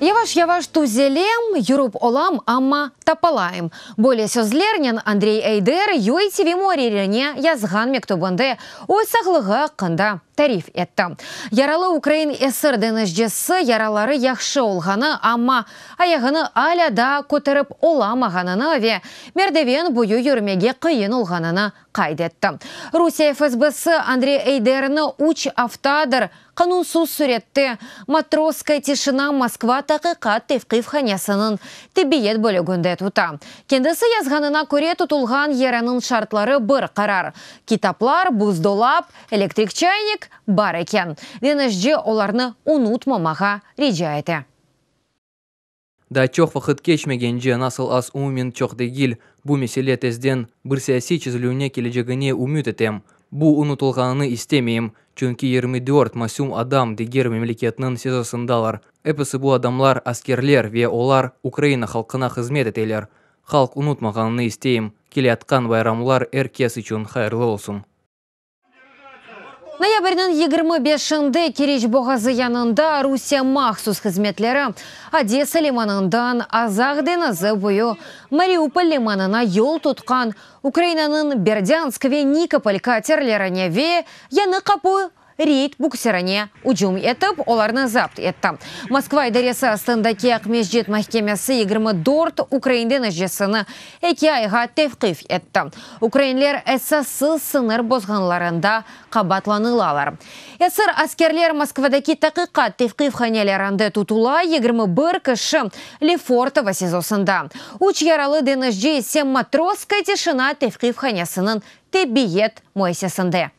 Яваш яваш тузелем, юруп олам амма тапалаем. Более сözлернен Андрей Эйдер, юй тиви язған язган мектубынды ойсақлығы қында тариф етті. Яралы Украин эсер денеждесі яралары яхшы олғаны, амма аяғыны аля да көтеріп оламағаныны ве мердевен бұйы юрмеге қиын олғананы қайд етті русия фсбсі андрей эйдерні уч автадыр қанунсыз суретті матросская тишина москва тақиқат тевқифханесінің тибиет бөлігінде тута кендісі язғанына көре тұтылған ерінің шартлары бір қарар китаплар буздолап электрик чайник бар екен денешже оларны ұнутмамаға риджа да чоқ вақыт же насыл аз умин чоқ дегил бу меселе тезден бір саяси чізілуіне келечегіне үміт Бу бұ ұнытылғанын истемейм чүнки 24 масюм адам дегер мемлекетнің сезасындалар. Әпісі бұ адамлар аскерлер ве олар украина халқына қызмет етелер халк унутмаганыны истейм келеатқан байрамлар әркез үчүн хайрлы болсун Ноябрьнің 25-шінде Кереч боғазы янында Русия мақсус қызметлері Одесса лиманындан Азақ денізі бойы Мариуполь лиманына жол тұтқан Украинаның Бердянск ве Никополь катерлеріне ве яны рейд буксиране ұжым етіп, оларны запт етті. Москва идаресі астындаке Ақмешжет мәхкемесі 24 Украинде нәжесіні әке айға тевқиф етті. Украинлер әсәсіз сыныр бозғанларында қабатланылалар. Әсір әскерлер Москвадаки тақиқа тевқиф ханелерінде тұтула 21 кіші Лефортова сезосында. Уч яралы ДНЖ 7 матроска тишина тевқиф ханесінің тебиет мойсесінде.